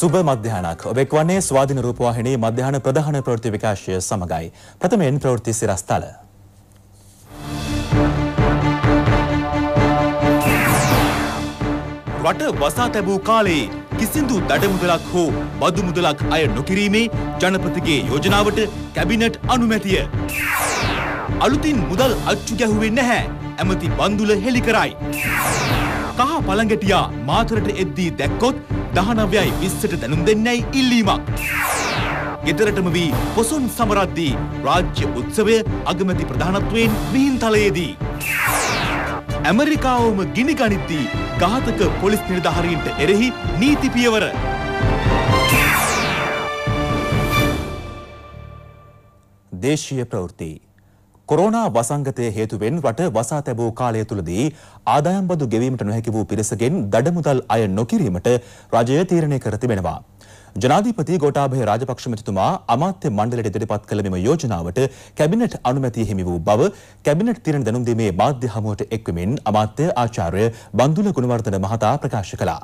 සුබ මධ්‍යහනක් ඔබෙක් වන්නේ ස්වාධින රූපවාහිනී මධ්‍යහන ප්‍රධාන ප්‍රවෘත්ති විකාශය සමඟයි. ප්‍රථමයෙන් ප්‍රවෘත්ති සිරස්තල. රට වසා තැබූ කාලයේ කිසිදු දඩමුදලක් හෝ බදු මුදලක් අය නොකිරීමේ ජනපතිගේ යෝජනාවට කැබිනට් අනුමැතිය. අලුතින් මුදල් අච්චු ගැහුවේ නැහැ ඇමති බන්දුල හෙළි කරයි. කහ පළඟටියා මාතරට එද්දී දැක්කොත් දහනවයයි විස්සට දැනුම් දෙන්නැයි ඉල්ලීමක්. ගෙදරටම වී පොසුන් සමරද්දී රාජ්‍ය උත්සවය අගමැති ප්‍රධානත්වයෙන් මිහින්තලයේදී. ඇමරිකාවම ගිනි ගනිද්දී ඝාතක පොලිස් නිලධාරීන්ට එරෙහි නීති පියවර. දේශීය ප්‍රවෘත්ති කොරෝනා වසංගතය හේතුවෙන් රට වසා තැබූ කාලය තුළදී ආදායම් බදු ගෙවීමට නොහැකි වූ පිරිසගෙන් දඩමුදල් අය නොකිරීමට රජය තීරණය කර තිබෙනවා. ජනාධීපති ගෝටාභය රාජපක්ෂ මැතිතුමා අමාත්‍ය මණ්ඩලයට ඉදිරිපත් කළ මෙම යෝජනාවට කැබිනට් අනුමැතිය හිමි වූ බව කැබිනට් තීරණ දැනුම් දීමේ මාධ්‍ය හමුවට එක්වමින් අමාත්‍ය ආචාර්ය බන්දුල ගුණවර්ධන මහතා ප්‍රකාශ කළා.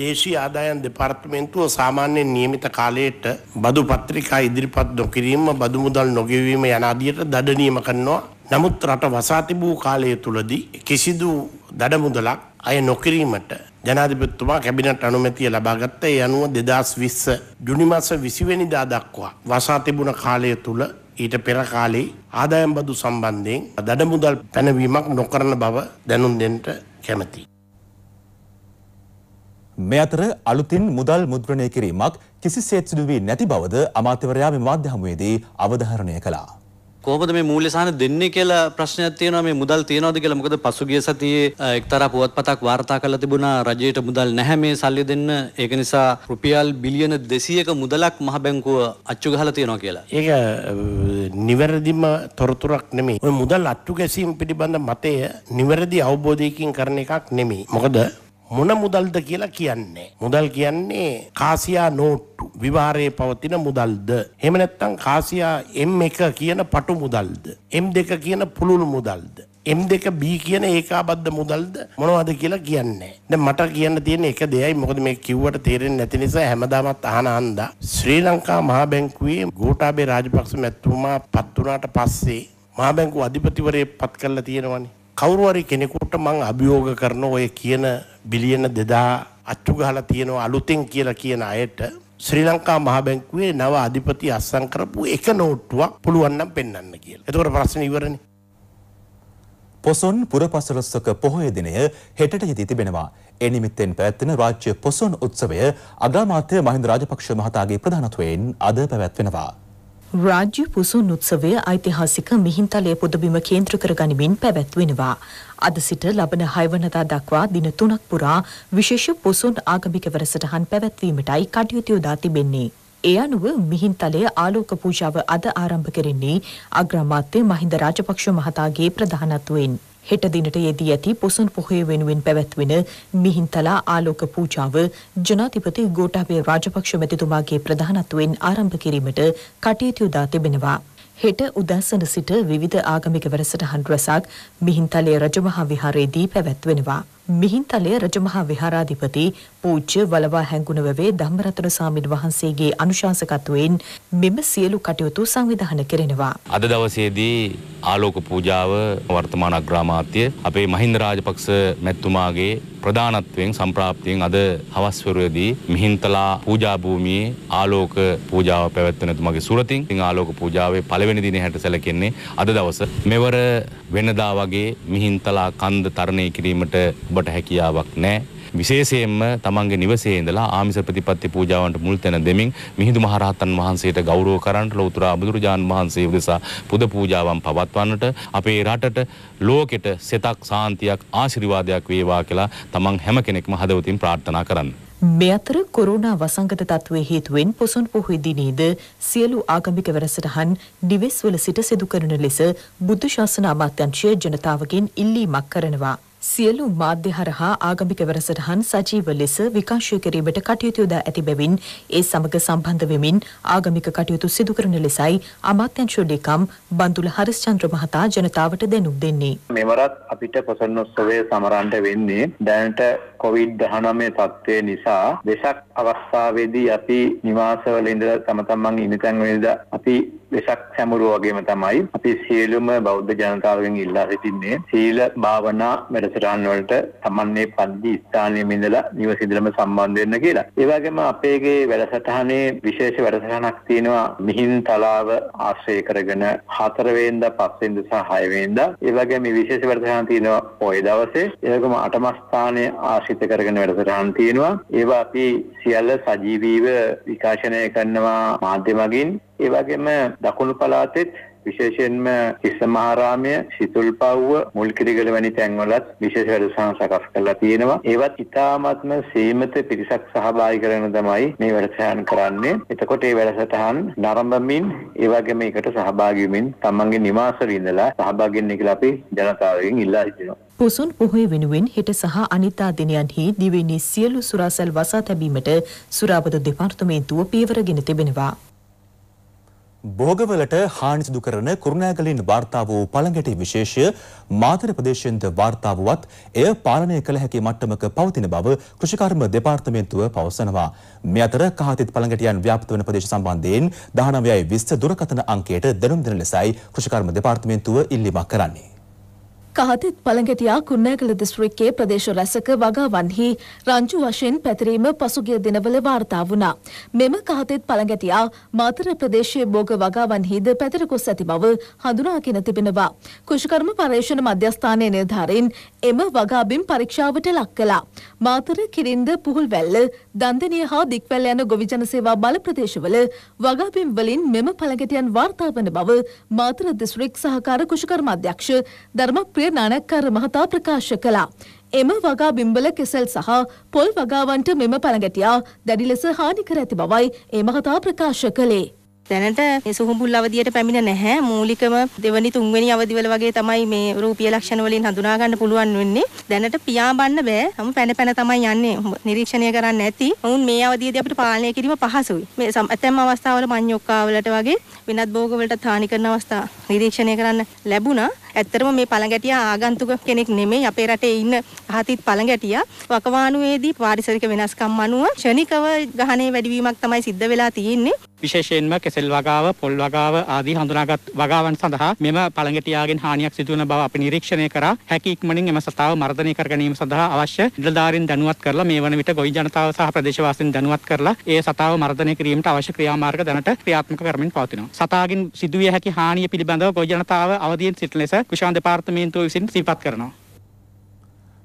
දේශී ආදායන් දෙපාර්තමේන්තුව සාමාන්‍යයෙන් නියමිත කාලයට බදු පත්‍රිකා ඉදිරිපත් නොකිරීම බදු මුදල් නොගෙවීම යන අදියට දඩ නියම කරනවා. නමුත් රට වසා තිබූ කාලය තුලදී කිසිදු දඩ මුදලක් අය නොකිරීමට ජනාධිපතිතුමා කැබිනට් අනුමැතිය ලබාගත්ත ඒ අනුව 2020 ජුනි මාස 20 වෙනිදා දක්වා වසා තිබුණ කාලය තුල ඊට පෙර කාලේ ආදායම් බදු සම්බන්ධයෙන් දඩ මුදල් පැනවීමක් නොකරන බව දැනුම් දෙන්නට කැමැතියි. මේ අතර අලුතින් මුදල් මුද්‍රණය කිරීමක් කිසිසේත් සිදු වී නැති බවද අමාත්‍යවරයා මේ මාධ්‍ය හමුවේදී අවධාරණය කළා. කොහොමද මේ මූල්‍යසහන දෙන්නේ කියලා ප්‍රශ්නයක් තියෙනවා මේ මුදල් තියනවද කියලා. මොකද පසුගිය සතියේ එක්තරා පුවත්පතක් වාර්තා කරලා තිබුණා රජයට මුදල් නැහැ මේ සල්ලි දෙන්න. ඒක නිසා රුපියල් බිලියන 200ක මුදලක් මහ බැංකුව අච්චු ගහලා තියෙනවා කියලා. ඒක නිවැරදිම තොරතුරක් නෙමෙයි. ওই මුදල් අච්චු ගැසීම පිළිබඳ මතය නිවැරදි අවබෝධයකින් කරන එකක් නෙමෙයි. මොකද මොන මුදල්ද කියලා කියන්නේ. මුදල් කියන්නේ කාසියා නෝට්ටු විවාරයේ පවතින මුදල්ද. එහෙම නැත්නම් කාසියා M1 කියන පටු මුදල්ද. M2 කියන පුළුල් මුදල්ද. M2B කියන ඒකාබද්ධ මුදල්ද මොනවද කියලා කියන්නේ. දැන් මට කියන්න තියෙන එක දෙයයි මොකද මේ කිව්වට තේරෙන්නේ නැති නිසා හැමදාමත් අහන හන්දා. ශ්‍රී ලංකා මහා බැංකුවේ ගෝඨාභය රාජපක්ෂ මැතිතුමා පත් වුණාට පස්සේ මහා බැංකුව අධිපතිවරයෙක් පත් කරලා තියෙනවනේ. කවුරු හරි කෙනෙකුට මං අභියෝග කරන ඔය කියන බිලියන 2000 අච්චු ගහලා තියෙන අලුතෙන් කියලා කියන අයට ශ්‍රී ලංකා මහ බැංකුවේ නව අධිපති අස්සම් කරපු එක නෝට්ටුවක් පුළුවන් නම් පෙන්වන්න කියලා. එතකොට ප්‍රශ්නේ ඉවරනේ. පොසොන් පුරපසළොස්වක පොහොය දිනය හෙටට හිදී තිබෙනවා. ඒ නිමිත්තෙන් පැවැත්වෙන රාජ්‍ය පොසොන් උත්සවය අග්‍රාමාත්‍ය මහින්ද රාජපක්ෂ මහතාගේ ප්‍රධානත්වයෙන් අද පැවැත්වෙනවා. රාජ්‍ය පුසුන් උත්සවය ඓතිහාසික මිහින්තලය පුදබිම කේන්ද්‍ර කරගනිමින් පැවැත්වෙනවා. අද සිට ලබන හයවනදා දක්වා දින තුනක් පුරා විශේෂ පුසුන් ආගමික වැඩසටහන් පැවැත්වීමටයි කටයුතු යොදා තිබෙන්නේ. ඒ අනුව මිහින්තලය ආලෝක පූජාව අද ආරම්භ කෙරෙන්නේ අග්‍රාමාත්‍ය මහින්ද රාජපක්ෂ මහතාගේ ප්‍රධානත්වයෙන්. හෙට දිනට යෙදී ඇති පොසොන් පොහොය වෙනුවෙන් පැවැත්වෙන මිහින්තලා ආලෝක පූජාව ජනාධිපති ගෝඨාභය රාජපක්ෂ මැතිතුමාගේ ප්‍රධානත්වයෙන් ආරම්භ කිරීමට කටයුතු යොදා තිබෙනවා. හෙට උදැසන සිට විවිධ ආගමික වැඩසටහන් රැසක් මිහින්තලේ රජමහා විහාරයේදී පැවැත්වෙනවා. මිහින්තලේ රජමහා විහාරාධිපති පූජ්‍ය වලවා හැඟුණවවේ ධම්මරතන සාමින් වහන්සේගේ අනුශාසකත්වයෙන් මෙම සියලු කටයුතු සංවිධානය කෙරෙනවා. අද දවසේදී ආලෝක පූජාව වර්තමාන අග්‍රාමාත්‍ය අපේ මහින්ද රාජපක්ෂ මැතිතුමාගේ ප්‍රධානත්වයෙන් සම්ප්‍රාප්තියෙන් අද හවස්වරුවේදී මිහින්තලා පූජා භූමියේ ආලෝක පූජාව පැවැත්වෙන තුමගේ සුරතින් ඉතින් ආලෝක පූජාවේ පළවෙනි දිනේ හැට සැලකෙන්නේ අද දවස මෙවර වෙනදා වගේ මිහින්තලා කන්ද තරණය කිරීමට ඔබ ඔබට හැකියාවක් නැහැ. විශේෂයෙන්ම තමන්ගේ නිවසේ ඉඳලා ආමිස ප්‍රතිපත්ති පූජාවන්ට මුල් තැන දෙමින් මිහිඳු මහරහතන් වහන්සේට ගෞරව කරන්නට ලෞතුරා බුදුරජාන් වහන්සේ උදෙසා පුද පූජාවන් පවත්වන්නට අපේ රටට ලෝකෙට සෙතක් සාන්තියක් ආශිර්වාදයක් වේවා කියලා තමන් හැම කෙනෙක්ම හදවතින් ප්‍රාර්ථනා කරන්න. මේ අතර කොරෝනා වසංගත තත්ත්වයේ හේතුවෙන් පොසොන් පොහොය දිනේද සියලු ආගමික වැඩසටහන් දිවෙස්වල සිට සිදු කරන ලෙස බුද්ධ ශාසන අමාත්‍යංශය ජනතාවගෙන් ඉල්ලීමක් කරනවා. සියලු මාධ්‍ය හරහා ආගමික වැඩසටහන් සජීව ලෙස විකාශය කිරීමට කටයුතු යොදා ඇති බැවින් ඒ සමග සම්බන්ධ වෙමින් ආගමික කටයුතු සිදු කරන ලෙසයි අමාත්‍යංශ දෙකම් බන්දුල හරිස්චන්ද්‍ර මහතා ජනතාවට දැනුම් දෙන්නේ. මෙවරත් අපිට පොසොන් උත්සවය සමරන්න වෙන්නේ දැනට කොවිඩ් 19 තත්ත්වය නිසා වෙසක් අවස්ථාවේදී අපි නිවාසවල ඉඳලා තම තමන් ඉන්න තැන් වලදී අපි වෙසක් සැමරුව වගේම තමයි අපි සියලුම බෞද්ධ ජනතාවගෙන් ඉල්ලා සිටින්නේ සීල භාවනා වැඩසටහන් වලට සමන්නේ පද්දි ස්ථානයේ ඉඳලා නිවස ඉඳලම සම්බන්ධ වෙන්න කියලා. ඒ වගේම අපේගේ වැඩසටහනේ විශේෂ වැඩසටහනක් තියෙනවා මිහින් තලාව ආශ්‍රය කරගෙන 4 වෙනිදා 5 වෙනිදා සහ 6 වෙනිදා. ඒ වගේම මේ විශේෂ වැඩසටහන තියෙනවා පොය දවසේ. ඒ වගේම අටම ස්ථානයේ ආශ්‍රිත කරගෙන වැඩසටහන් තියෙනවා. ඒවා අපි සියල්ල සජීවීව විකාශනය කරනවා මාධ්‍ය මගින් ඒ වගේම දකුණු පළාතෙත් විශේෂයෙන්ම කිස්සමහාරාමය සිතුල්පව්ව මුල්කිරිගල වැනි තැන්වලත් විශේෂ වැඩසටහන් සකස් කරලා තියෙනවා. ඒවත් ඉතාමත්ම සීමිත පිරිසක් සහභාගී කරගෙන තමයි මේ වැඩසටහන් කරන්නේ. එතකොට මේ වැඩසටහන් නරඹමින් ඒ වගේම ඒකට සහභාගී වෙමින් තමන්ගේ නිවාසවල ඉඳලා සහභාගී වෙන්න කියලා අපි ජනතාවගෙන් ඉල්ලා සිටිනවා. පුසුන් පොහොය වෙනුවෙන් හෙට සහ අනිතා දිනයන්හි දිවෙන්නේ සියලු සුරාසල් වසා තැබීමට සුරාපද දෙපාර්තමේන්තුව පියවර ගෙන තිබෙනවා. භෝගවලට හානි සිදු කරන කුරුණෑගලින් වාර්තා වූ පළඟැටි විශේෂය මාතර ප්‍රදේශයෙන්ද වාර්තා වුවත් එය පාලනය කළ හැකි මට්ටමක පවතින බව කෘෂිකර්ම දෙපාර්තමේන්තුව පවසනවා. මේ අතර කහතිත් පළඟැටියන් ව්‍යාප්ත වන ප්‍රදේශ සම්බන්ධයෙන් 19.20 දුරකථන අංකයට දැනුම් දෙන ලෙසයි කෘෂිකර්ම දෙපාර්තමේන්තුව ඉල්ලීමක් කරන්නේ. කහතෙත් පළඟටියා කුන්නෑගල දිස්ත්‍රික්කයේ ප්‍රදේශ රැසක වගාවන්හි රංචු වශයෙන් පැතිරීම පසුගිය දිනවල වාර්තා වුණා. මෙම කහතෙත් පළඟටියා මාතර ප්‍රදේශයේ භෝග වගාවන්හිද පැතිර ගොස් ඇති බව හඳුනාගෙන තිබෙනවා. කුෂකර්ම පර්යේෂණ මධ්‍යස්ථානයේ නිලධාරීන් එම වගාබිම් පරීක්ෂාවට ලක් කළා. මාතර කිරින්ද පුහුල්වැල්ල දන්දනිය හා දික්වැල්ල යන ගොවි ජනසේවා බල ප්‍රදේශවල වගාබිම් වලින් මෙම පළඟටියන් වාර්තා වන බව මාතර දිස්ත්‍රික් සහකාර කුෂකර්ම අධ්‍යක්ෂ ධර්මප්‍රිය මන්ත්‍රී නනක්කර මහතා ප්‍රකාශ කළා. එම වගා බිම්බල කෙසල් සහ පොල් වගාවන්ට මෙම පළගැටියා දැඩි ලෙස හානි කර ඇති බවයි ඒ මහතා ප්‍රකාශ කළේ. දැනට සුහුඹුල් අවධියට පැමිණ නැහැ මූලිකම දෙවනි තුන්වෙනි අවධිවල වගේ තමයි මේ රූපීය ලක්ෂණ වලින් හඳුනා ගන්න පුළුවන් වෙන්නේ දැනට පියාඹන්න බෑ හැම පැන පැන තමයි යන්නේ නිරීක්ෂණය කරන්න ඇති වුන් මේ අවධියේදී අපිට පාලනය කිරීම පහසුයි මේ ඇතැම් අවස්ථාවල මඤ්ඤොක්කාවලට වගේ වෙනත් භෝගවලට හානි කරන අවස්ථා නිරීක්ෂණය කරන්න ලැබුණා ඇත්තරම මේ පළඟැටියා ආගන්තුක කෙනෙක් නෙමෙයි අපේ රටේ ඉන්න අහතිත් පළඟැටියා වකවානුවේදී පාරිසරික වෙනස්කම් අනුව ක්ෂණිකව ගහණේ වැඩිවීමක් තමයි සිද්ධ වෙලා තියෙන්නේ විශේෂයෙන්ම කෙසෙල් වගාව පොල් වගාව ආදී හඳුනාගත් වගාවන් සඳහා මෙම පළඟැටියාගෙන් හානියක් සිදුවන බව අපි නිරීක්ෂණය කරා හැකි ඉක්මනින් එම සතාව මර්ධනය කර ගැනීම සඳහා අවශ්‍ය නිලධාරීන් දැනුවත් කරලා මේ වන විට ගොවි ජනතාව සහ ප්‍රදේශවාසීන් දැනුවත් කරලා ඒ සතාව මර්ධනය කිරීමට අවශ්‍ය ක්‍රියාමාර්ග දැනට ක්‍රියාත්මක කරමින් පවතිනවා සතාගෙන් සිදුවිය හැකි හානිය පිළිබඳව ගොවි ජනතාව අවදියෙන් සිටින ලෙස කුෂාන් දෙපාර්තමේන්තුව විසින් සිහිපත් කරනවා.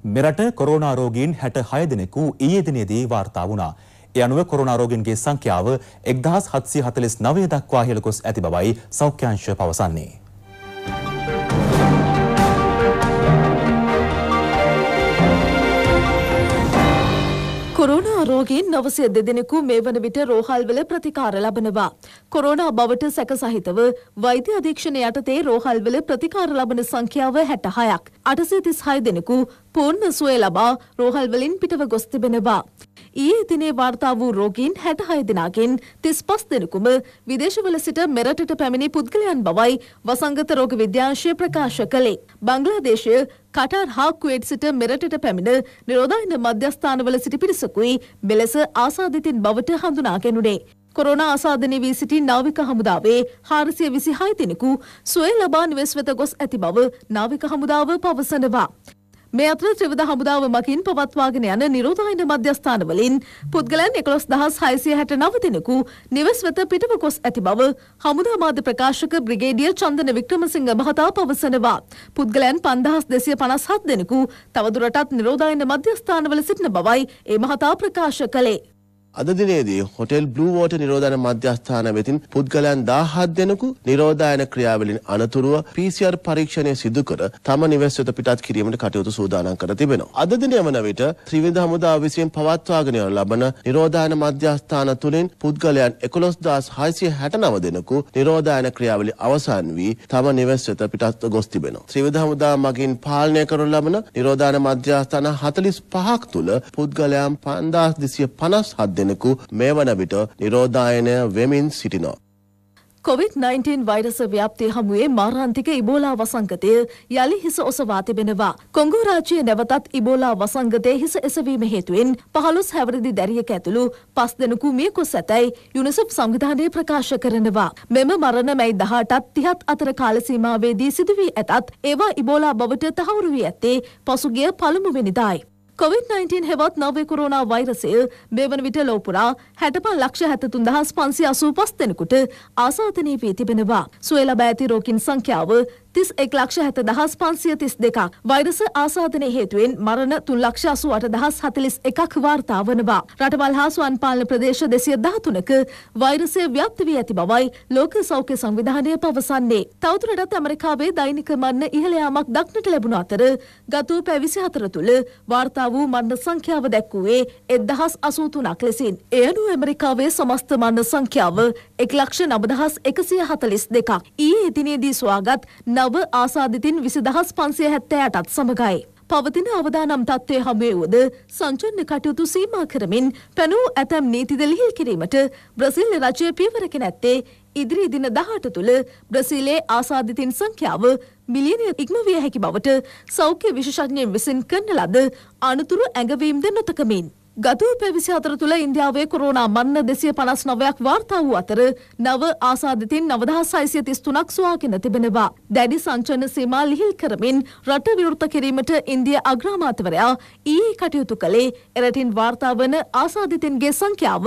මෙරට කොරෝනා රෝගීන් 66 දෙනෙකු ඊයේ දිනේදී වාර්තා වුණා. ඒ අනුව කොරෝනා රෝගීන්ගේ සංඛ්‍යාව 1749 දක්වා ඉහළ ගොස් ඇති බවයි සෞඛ්‍යාංශ පවසන්නේ. කොරෝනා රෝගීන් නවසය දෙදෙනෙකු මේ වන විට රෝහල්වල ප්‍රතිකාර ලබනවා. කොරෝනා බවට සැක සහිතව වෛද්‍ය අධීක්ෂණ යටතේ රෝහල්වල ප්‍රතිකාර ලබන සංඛ්‍යාව හැටහයක්. අටසේ තිස් හය දෙනෙකු පූර්ණ සුවය ලබා රෝහල්වලින් පිටව ගොස් තිබෙනවා. ඊයේ දිනේ වාර්තා වූ රෝගීන් 66 දෙනාගෙන් 35 දෙනෙකුම විදේශවල සිට මෙරටට පැමිණි පුද්ගලයන් බවයි වසංගත රෝග විද්‍යාංශය ප්‍රකාශ කළේ. බංග්ලාදේශය කටර් හා කුවේට් සිට මෙරටට පැමිණ නිරෝධායන මධ්‍යස්ථානවල සිටි පිරිසකුයි මෙලෙස ආසාදිතින් බවට හඳුනාගෙනුනේ. කොරෝන ආසාධනය වී සිටි නාවික හමුදාවේ හාරසිය විසිහයි දෙනෙකු සොය ලබා නිවෙස් වෙත ගොස් ඇති බව නාවික හමුදාව පවසනවා. මේ අතර ත්‍රිවිධ හමුදාව මකින් පවත්වාගෙන යන නිරෝධායන මධ්‍යස්ථානවලින් පුද්ගලයන් 11669 දෙනෙකු නිවෙස් වෙත පිටව ගොස් ඇති බව හමුදා මාධ්‍ය ප්‍රකාශක බ්‍රිගේඩියර් චන්දන වික්‍රමසිංහ මහතා පවසනවා. පුද්ගලයන් 5257 දෙනෙකු තවදුරටත් නිරෝධායන මධ්‍යස්ථානවල සිටින බවයි ඒ මහතා ප්‍රකාශ කළේ. අද දිනේදී හොටෙල් බ්ලූ වෝටර් නිරෝධන මධ්‍යස්ථාන වෙතින් පුද්ගලයන් 17 දෙනෙකු නිරෝධායන ක්‍රියාවලින් අනතුරුව PCR පරීක්ෂණය සිදු කර තම නිවෙස් වෙත පිටත් කිරීමට කටයුතු සූදානම් කර තිබෙනවා. අද දින වන විට ත්‍රිවිධ හමුදා විසින් පවත්වාගෙන යන ලබන නිරෝධායන මධ්‍යස්ථාන තුලින් පුද්ගලයන් 11669 දෙනෙකු නිරෝධායන ක්‍රියාවලිය අවසන් වී තම නිවෙස් වෙත පිටත් ගොස් තිබෙනවා. ත්‍රිවිධ හමුදා මගින් පාලනය කරනු ලබන නිරෝධායන මධ්‍යස්ථාන 45ක් තුල පුද්ගලයන් 5257 දෙනෙකු මේ වන විට නිරෝධායනය වෙමින් සිටිනවා. COVID-19 වෛරස ව්‍යාප්තිය හමුවේ මාරාන්තික ඉබෝලා වසංගතය යළි හිස ඔසවා තිබෙනවා. කොංගු රාජ්‍යය නැවතත් ඉබෝලා වසංගතය හිස එසවීම හේතුවෙන් පහළොස් හැවරදි දැරියක ඇතුළු පස් දෙනෙකු මිය ගොස් ඇතැයි යුනිසෙෆ් සංවිධානය ප්‍රකාශ කරනවා. මෙම මරණ මැයි 18ත් 30ත් අතර කාල සීමාවේදී සිදු වී ඇතත් ඒවා ඉබෝලා බවට තහවුරු වී ඇත්තේ පසුගිය පළමුවෙනිදායි. කොවිD-19 හෙවත් නවය කොරෝනා වෛරසය මේ වන විට ලෝපුරා හැටපන් ලක්ෂ හැතතුන් දහස් පන්සි අසූ පස් දෙනෙකුට ආසාතනී වී තිබෙනවා. සුවල බෑති රෝකින් සංඛ්‍යාව තිස් එක් ලක්ෂ හැත දහස් පන්සිය තිස් දෙකක් වෛරස ආසාධනය හේතුවෙන් මරණ තුන් ලක්ෂ අසු අට දහස් හතලිස් එකක් වාර්තා වනවා. රටවල් හා ස්වන් පාලන ප්‍රදේශ දෙසිය දහතුනක වෛරසය ව්‍යප්ත වී ඇති බවයි ලෝක සෞඛ්‍ය සංවිධානය පවසන්නේ. තවතුරටත් ඇමරිකාවේ දෛනික මන්න ඉහළයාමක් දක්නට ලැබුණ අතර ගතූ පැවිසි හතර තුළ වාර්තා වූ මන්න සංඛ්‍යාව දැක්වූයේ එදහස් අසූතුනක් ලෙසින්. එයනු ඇමරිකාවේ සමස්ත මන්න සංඛ්‍යාව එක් ලක්ෂ නබදහස් එකසිය හතලිස් දෙකක්. ඊ ඉතිනේදී ස්වාගත් න වේලාව ආසාධිතින් විසිදහස් පන්සිය හැත්තෑ අටත් සමඟයි. පවතින අවදානම් තත්ත්වය හමුවවුවද සංචන්න කටයුතු සීමා කරමින් පැනූ ඇතැම් නීතිද ලිහිල් කිරීමට බ්‍රසිල් රජය පියවරක නැත්තේ ඉදිරි දින දහට තුළ බ්‍රසීලේ ආසාධිතින් සංඛ්‍යාව මිලියනය ඉක්මවිය හැකි බවට සෞඛ්‍ය විශෂඥයෙන් විසින් කරන ලද අනතුරු ඇඟවීම්ද නොතකමින්. ගත පැවිසි අතර තුළ ඉන්දියාවේ කොරෝනා මන්න දෙසිය පනස් නවයක් වාර්තා වූ අතර නව ආසාධිතින් නවදහස් සයිසිය තිස්තුනක් ස්වාගෙන තිබෙනවා. දැඩි සංචන සීමා ලිහිල් කරමින් රට විවෘත කිරීමට ඉන්දිය අග්‍රාමාතවරයා ඊයේ කටයුතු කළේ එරටින් වාර්තා වන ආසාධිතින්ගේ සංඛ්‍යාව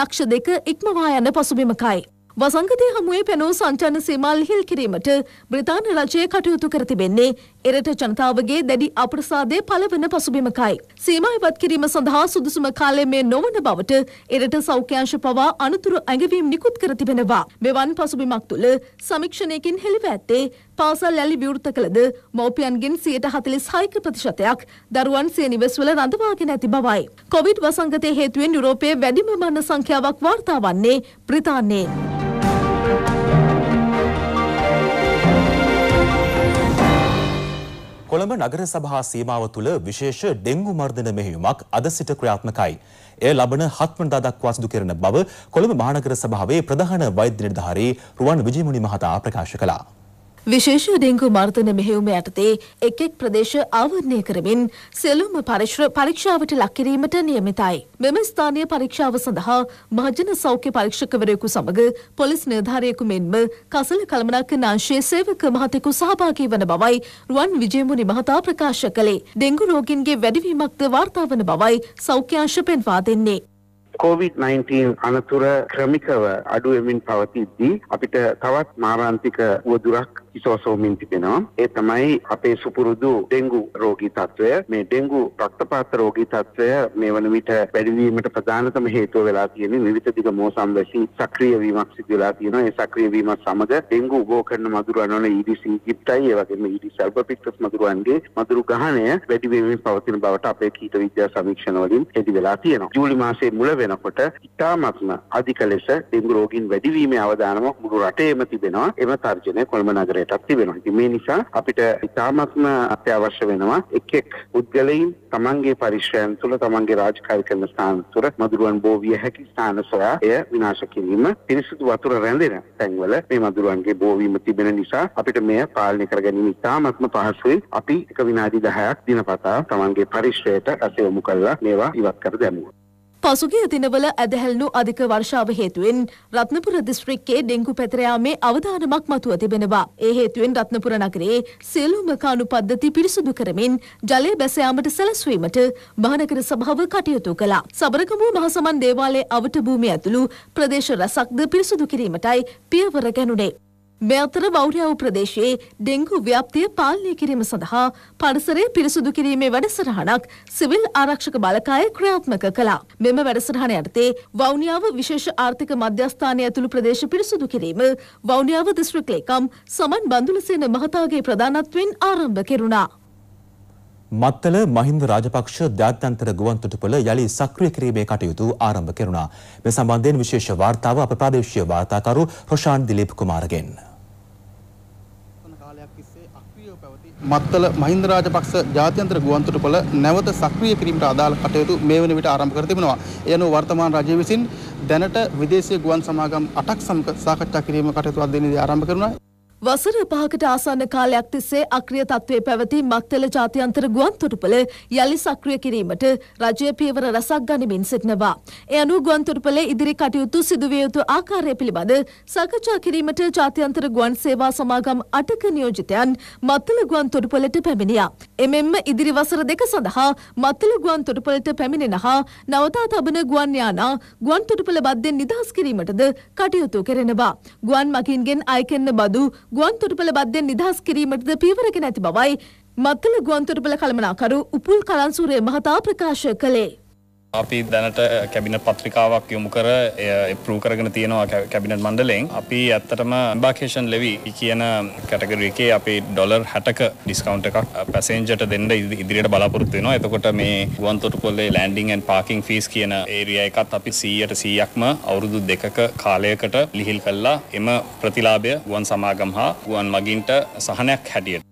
ලක්ෂ දෙක ඉක්මවා යන පසුබිමකයි. වසංගතය හමුවේ පැනූ සංචාන සීමාල් හිල් කිරීමට බ්‍රතාන්‍ය රජය කටයුතු කර තිබෙන්නේ එරට ජනතාවගේ දැඩි අප්‍රසාදය පළවන පසුබිමකයි. සීමා ඉවත් කිරීම සඳහා සුදුසුම කාලය මේ නොවන බවට එරට සෞඛ්‍යංශ පවා අනතුරු ඇඟවීම් නිකුත් කර තිබෙනවා. මෙවන් පසුබිමක් තුළ සමීක්ෂණයකින් හෙළිව ඇත්තේ පාසල් ඇලි විවෘත කළද මව්පියන්ගෙන් සියයට හතලිස් හයික ප්‍රතිශතයක් දරුවන් සිය නිවෙස්වල රඳවාගෙන ඇති බවයි. කොවිඩ් වසංගතය හේතුවෙන් යුරෝපයේ වැඩිම මරණ සංඛ්‍යාවක් වාර්තා වන්නේ බ්‍රිතාන්‍යයෙන්. කොළඹ නගර සභහා සීමාව තුළ විශේෂ ඩෙංගු මර්ධන මෙහෙයුමක් අද සිට ක්‍රියාත්මකයි. එය ලබන හත්වනදා දක්වා සිදු කරන බව කොළඹ මහනගර සභාවේ ප්‍රධාන වෛද්‍ය නිලධාරී රුවන් විජේමුණි මහතා ප්‍රකාශ කළා. විශේෂ ඩෙංගු මර්ධන මෙහෙයුම යටතේ එක් එක් ප්‍රදේශ ආවරණය කරමින් සෙලුම පරිශ්‍ර පරීක්ෂාවට ලක්කිරීමට නියමිතයි. මෙම ස්ථානීය පරීක්ෂාව සඳහා මහජන සෞඛ්‍ය පරීක්ෂකවරයෙකු සමග පොලිස් නිලධාරියෙකු මෙන්ම කසල කළමනාකරණ අංශයේ සේවක මහතෙකු සහභාගී වන බවයි රුවන් විජේමුනි මහතා ප්‍රකාශ කළේ. ඩෙංගු රෝගීන්ගේ වැඩිවීමක්ද වාර්තා වන බවයි සෞඛ්‍ය අංශ පෙන්වා දෙන්නේ. COVID-19 අනතුර ක්‍රමිකව අඩුවෙමින් පවතිද්දී අපිට තවත් මාරාන්තික වදුරක් ඉසෝසෝමින් තිබෙනවා. ඒ තමයි අපේ සුපුරුදු ඩෙංගු රෝගී තත්ත්වය. මේ ඩෙංගු රක්තපාත රෝගී තත්ත්වය මේ වන විට වැඩිවීමට ප්‍රධානතම හේතුව වෙලා තියෙන්නේ නිවිත දිග මෝසම් වැසි සක්‍රිය වීමක් සිදු වෙලා තියෙනවා. ඒ සක්‍රිය වීම සමග ඩෙංගු උබෝ කරන මදුරුවන් වන ඊඩිස් e ඊජිප්තයි ඒ වගේම ඊඩිස් e ඇල්බපික්ටස් මදුරුවන්ගේ මදුරු ගහණය වැඩි වෙමින් පවතින බවට අපේ කීට විද්‍යා සමීක්ෂණ වලින් හෙළි වෙලා තියෙනවා. ජූලි මාසයේ මුල වෙනකොට ඉතාමත්ම අධික ලෙස ඩෙංගු රෝගීන් වැඩිවීමේ අවදානමක් මුළු රටේම තිබෙනවා. එම තර්ජනය කොළඹ නගරයට එකක් තිබෙනවා. මේ නිසා අපිට ඉතාමත්ම අත්‍යවශ්‍ය වෙනවා එක් එක් පුද්ගලයින් තමන්ගේ පරිශ්‍රයන් තුළ තමන්ගේ රාජකාරී කරන ස්ථාන තුළ මදුරුවන් බෝවිය හැකි ස්ථාන සොයා එය විනාශ කිරීම පිරිසිදු වතුර රැඳෙන තැන්වල මේ මදුරුවන්ගේ බෝවීම තිබෙන නිසා අපිට මෙය පාලනය කරගැනීම ඉතාමත්ම පහසුයි. අපි එක විනාඩි 10ක් දිනපතා තමන්ගේ පරිශ්‍රයට අසයොමු කළා මේවා ඉවත් කර දැමුවා. පසුගිය දිනවල ඇදහැල්ලු අධික වර්ෂාව හේතුවෙන් රත්නපුර දිස්ත්‍රික්කයේ ඩෙංගු පැතරයාමේ අවධානමක් මතුව තිබෙනවා. ඒ හේතුවෙන් රත්නපුර නගරයේ සියලුම කානු පද්ධති පිරිසුදු කරමින් ජලය බැස යාමට සැලැස්වීමට මහනගර සභාව කටයුතු කළා. සබරගමුව මහසමන් දේවාලයේ අවට භූමිය ඇතුළු ප්‍රදේශ රැසක්ද පිරිසුදු කිරීමටයි පියවර ගැනුණේ. මෙතර වෞරයාව ප්‍රදේශයේ ඩෙංගු ව්‍යාප්තිය පාලනය කිරීම සඳහා පරිසරය පිරිසුදු කිරීමේ වැඩසටහනක් සිවිල් ආරක්ෂක බලකාය ක්‍රියාත්මක කළා. මෙම වැඩසටහන යටතේ වෞනියාව විශේෂ ආර්ථික මධ්‍යස්ථානය ඇතුළු ප්‍රදේශ පිරිසුදු කිරීම වෞනියාව දිස්ත්‍රික් ලේකම් සමන් බඳුලසේන මහතාගේ ප්‍රධානත්වයෙන් ආරම්භ කෙරුණා. මත්තල මහින්ද රාජපක්ෂ ජාත්‍යන්තර ගුවන්තොටුපළ යළි සක්‍රිය කිරීමේ කටයුතු ආරම්භ කෙරුණා. මේ සම්බන්ධයෙන් විශේෂ වාර්තාව අප ප්‍රාදේශීය වාර්තාකරු රොෂාන් දිලීප් කුමාරගෙන්. මත්තල මහින්ද රාජපක්ෂ ජාත්‍යන්තර ගුවන්තොටුපළ නැවත සක්‍රිය කිරීමට අදාළ කටයුතු මේ වන විට ආරම්භ කර තිබෙනවා. එයනුව වර්තමාන රජය විසින් දැනට විදේශීය ගුවන් සමාගම් 8ක් සමග සාකච්ඡා කිරීම කටයුතු අධ්‍යයනයේදී ආරම්භ කරනවා. වසර පහකට ආසන්න කාලයක් තිස්සේ අක්‍රිය තත්ත්වයේ පැවති මක්තල ජාත්‍යන්තර ගුවන්තොටුපළ යළි සක්‍රිය කිරීමට රජය පියවර රැසක් ගනිමින් සිටිනවා. ඒ අනුව ගුවන්තොටුපළේ ඉදිරි කටයුතු සිදුවිය යුතු ආකාරය පිළිබඳ සාකච්ඡා කිරීමට ජාත්‍යන්තර ගුවන් සේවා සමාගම් අටක නියෝජිතයන් මත්තල ගුවන්තොටුපළට පැමිණියා. එමෙන්ම ඉදිරි වසර දෙක සඳහා මත්තල ගුවන්තොටුපළට පැමිණෙන හා නවතා තබන ගුවන් යානා ගුවන්තොටුපළ බද්දෙන් නිදහස් කිරීමටද කටයුතු කෙරෙනවා. ගුවන් මගින්ගෙන් අයකෙන්න බදු ගුවන් තොටුපළ බද්දෙන් නිදහස් කිරීමටද පියවරගෙන ඇති බවයි මත්තල ගුවන් තොටුපළ කළමනාකරු උපුල් කලන්සූරේ මහතා ප්‍රකාශ කළේ. අපි දැනට කැබිනට පත්‍රිකාවක් යොමු කර ප්‍රූ කරගෙන තියෙනවා කැබිනට මණ්ඩලෙන් අපි ඇත්තටම බාකේෂන් ලෙවි කියන කැටගරකේ අපි ඩොලර් හැටක ඩිස්කවන්් එකක් පැසෙන්ජට දෙන්න ඉදිරියට බලාපොරත්තු වෙනවා එතකොට මේ ගුවන්තොට කොල්ලේ ලෑන්ඩිං ඇන් පාකින් ෆිස් කියන ඒරිය එකත් අපි සීයට සීයක්ම අවුරුදු දෙකක කාලයකට ලිහිල් කල්ලා එම ප්‍රතිලාභය ගුවන් සමාගම් හා ගුවන් මගින්ට සහනයක් හැටියට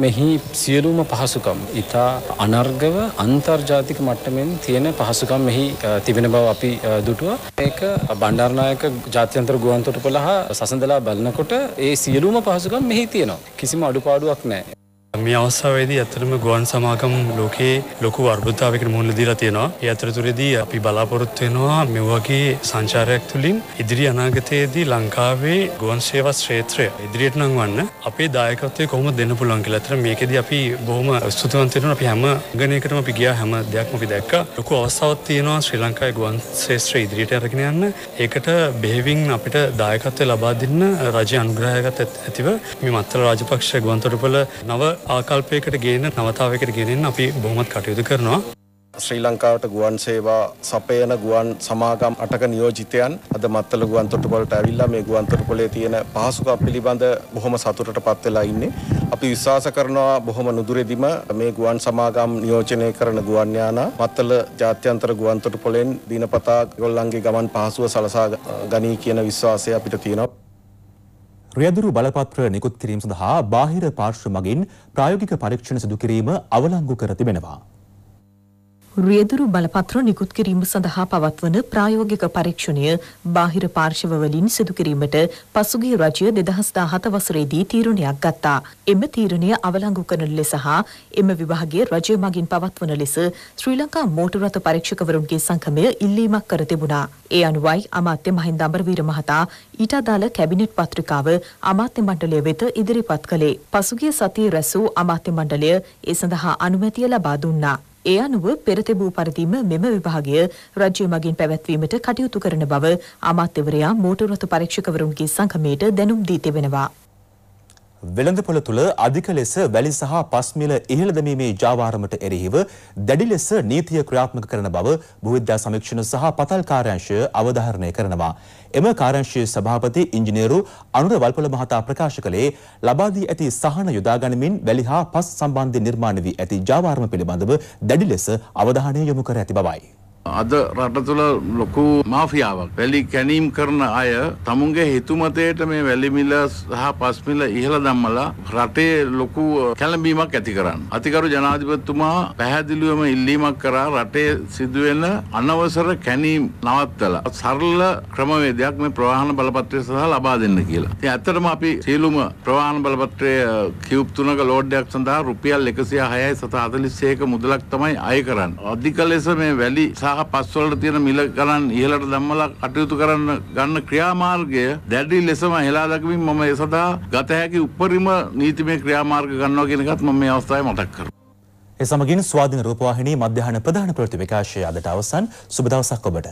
මෙහි සියලුම පහසුකම් ඉතා අනර්ගව අන්තර්ජාතික මට්ටමෙන් තියෙන පහසුකම් මෙහි තිබෙන බව අපි දුටුවා. ඒක බණ්ඩාරනායක ජාත්‍යන්තර ගුවන්තොටුපළ හා සසඳලා බලනකොට ඒ සියලුම පහසුකම් මෙහි තියෙනවා. කිසිම අඩුපාඩුවක් නැහැ. මේ අවස්ථාවේදී ඇත්තටම ගුවන් සමාගම් ලෝකයේ ලොකු අර්බුදතාවයකට මුහුණ දීලා තියෙනවා. ඒ අතරතුරේදී අපි බලාපොරොත්තු වෙනවා මේ වගේ සංචාරයක් තුලින් ඉදිරි අනාගතයේදී ලංකාවේ ගුවන් සේවා ක්ෂේත්‍රය ඉදිරියට නම් වන්න අපේ දායකත්වය කොහොමද දෙන්න පුළුවන් කියලා. ඇත්තට මේකෙදී අපි බොහොම ස්තුතිවන්ත වෙනවා. අපි හැම ගණයකටම අපි ගියා හැම දෙයක්ම අපි දැක්කා. ලොකු අවස්ථාවක් තියෙනවා ශ්‍රී ලංකාවේ ගුවන් ක්ෂේත්‍රය ඉදිරියට අරගෙන යන්න. ඒකට බෙහෙවින් අපිට දායකත්වය ලබා දෙන්න රජය අනුග්‍රහයකට ඇතිව මේ මත්තල රාජපක්ෂ ගුවන්තොටුපළ නව ආකල්පයකට ගේන නවතාවකට ගෙනෙන් අපි බොහොමත් කටයුතු කරනවා. ශ්‍රී ලංකාවට ගුවන් සේවා සපයන ගුවන් සමාගම් අටක නියෝජිතයන් අද මත්තල ගුවන් තොටුපළට ඇවිල්ලා මේ ගුවන් තොටුපළේ තියෙන පහසුකම් පිළිබඳ බොහොම සතුටටපත් වෙලා ඉන්නේ. අපි විශ්වාස කරනවා බොහොම නුදුරෙදිම මේ ගුවන් සමාගම් නියෝජනය කරන ගුවන් යානා මත්තල ජාත්‍යන්තර ගුවන් තොටුපළෙන් දිනපතා ගොල්ලන්ගේ ගමන් පහසුව සලසා ගනී කියන විශ්වාසය අපිට තියෙනවා. රියදුරු බලපත්‍ර නිකුත් කිරීම සඳහා බාහිර පාර්ශ්ව මගින් ප්‍රායෝගික පරීක්ෂණ සිදු කිරීම අවලංගු කර තිබෙනවා. රියදුරු බලපත්‍ර නිකුත් කිරීම සඳහා පවත්වන ප්‍රායෝගික පරීක්ෂණය බාහිර පාර්ශව වලින් සිදු කිරීමට පසුගිය රජය 2017 වසරේදී තීරණයක් ගත්තා. එම තීරණය අවලංගු කරන ලෙස හා එම විභාගයේ රජය මගින් පවත්වන ලෙස ශ්‍රී ලංකා මෝටර් රථ පරීක්ෂකවරුන්ගේ සංගමය ඉල්ලීමක් කර තිබුණා. ඒ අනුවයි අමාත්‍ය මහින්ද අමරවීර මහතා ඊට අදාළ කැබිනට් පත්‍රිකාව අමාත්‍ය මණ්ඩලය වෙත ඉදිරිපත් කළේ. පසුගිය සතියේ රැස් වූ අමාත්‍ය මණ්ඩලය ඒ සඳහා අනුමැතිය ලබා දුන්නා. ඒ අනුව පෙර තිබූ පරිදිම මෙම විභාගය රාජ්‍ය මගින් පැවැත්වීමට කටයුතු කරන බව අමාත්‍යවරයා මෝටර් රථ පරීක්ෂකවරුන්ගේ සංගමයට දැනුම් දී තිබෙනවා. වෙළඳපොළ තුළ අධික ලෙස වැලි සහ පස්මිල ඉහළ දැමීමේ ජාවාරමට එරෙහිව දැඩි ලෙස නීතිය ක්‍රියාත්මක කරන බව භූවිද්‍යා සමීක්ෂණ සහ පතල් කාර්යංශය අවධාරණය කරනවා. එම කාර්යංශයේ සභාපති ඉංජිනේරු අනුර වල්පොළ මහතා ප්‍රකාශ කළේ ලබා දී ඇති සහන යොදා ගනිමින් වැලි හා පස් සම්බන්ධයෙන් නිර්මාණය වී ඇති ජාවාරම පිළිබඳව දැඩි ලෙස අවධානය යොමු කර ඇති බවයි. අද රට තුළ ලොකු මාෆියාවක් වැලි කැනීම් කරන අය තමුන්ගේ හිතුමතයට මේ වැලිමිල සහ පස්මිල ඉහළ දම්මලා රටේ ලොකු කැලඹීමක් ඇති කරන්න. අතිකරු ජනාධිපතිතුමා පැහැදිලිවම ඉල්ලීමක් කරා රටේ සිදුවෙන අනවසර කැනීම් නවත්තලා සරල ක්‍රමවේදයක් මේ ප්‍රවාහන බලපත්‍රය සහ ලබා දෙන්න කියලා. ඉතින් ඇත්තටම අපි සියලුම ප්‍රවාහන බලපත්‍රය කියුප් තුනක ලෝඩ්ඩයක් සඳහා රුපියල් 106යි 741 මුදලක් තමයි අය කරන්නේ. අධික ලෙස මේ වැලි සහ ගහ පස්වලට තියෙන මිල ගණන් ඉහළට දැම්මලා කටයුතු කරන්න ගන්න ක්‍රියාමාර්ගය දැඩි ලෙසම හෙලා දක්වමින් මම ඒ සඳහා ගත හැකි උපරිම නීතිමය ක්‍රියාමාර්ග ගන්නවා කියන එකත් මම මේ අවස්ථාවේ මතක් කරනවා. ඒ සමගින් ස්වාධීන රූපවාහිනී මධ්‍යහන ප්‍රධාන ප්‍රවෘත්ති විකාශය අදට අවසන් සුබ දවසක් ඔබට.